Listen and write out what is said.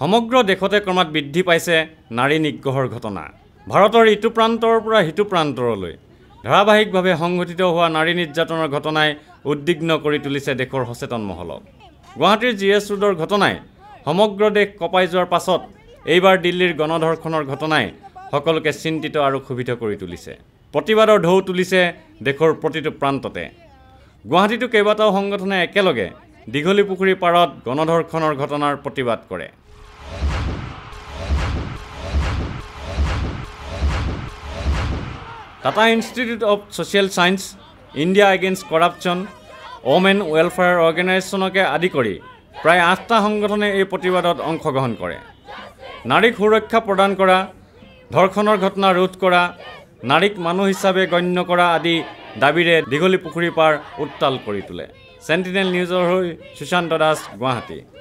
সমগ্ৰ দেশতে ক্ৰমাৎ বৃদ্ধি পাইছে নাৰী নিগ্ৰহৰ ঘটনা ভাৰতৰ ইটো প্ৰান্তৰ পৰা সিটো প্ৰান্তৰলৈ ধাৰাবাহিকভাৱে সংঘটিত হোৱা নাৰী নিৰ্যাতনৰ ঘটনাই উদ্বিগ্ন কৰি তুলিছে দেশৰ সচেতন মহলক গুৱাহাটীৰ জি এছ ৰোডৰ ঘটনাই সমগ্ৰ দেশ কঁপাই যোৱাৰ পাছত এইবাৰ দিল্লীৰ গণধৰ্ষণৰ ঘটনাই সকলোকে চিন্তিত আৰু ক্ষোভিত কৰি তুলিছে প্ৰতিবাদৰ ঢৌ তুলিছে দেশৰ প্ৰতিটো প্ৰান্ততে গুৱাহাটীতো কেইবাটাও সংগঠনে একেলগে দীঘলী পুখুৰী পাৰত গণধৰ্ষণৰ ঘটনাৰ প্ৰতিবাদ কৰে Tata institute of social science India against corruption women welfare অৰ্গেনাইজেশ্যনকে আদি কৰি প্ৰায় আঠটা সংগঠনে এই প্ৰতিবাদত অংশগ্ৰহণ কৰে নাৰীক সুৰক্ষা প্ৰদান কৰা ধৰ্ষণৰ ঘটনা ৰোধ কৰা নাৰীক মানুহ হিচাপে গণ্য কৰা আদি দাবীৰে দীঘলী পুখুৰী পাৰ উত্তাল কৰি তোলে চেণ্টিনেল নিউজৰ হৈ সুশান্ত দাস গুৱাহাটী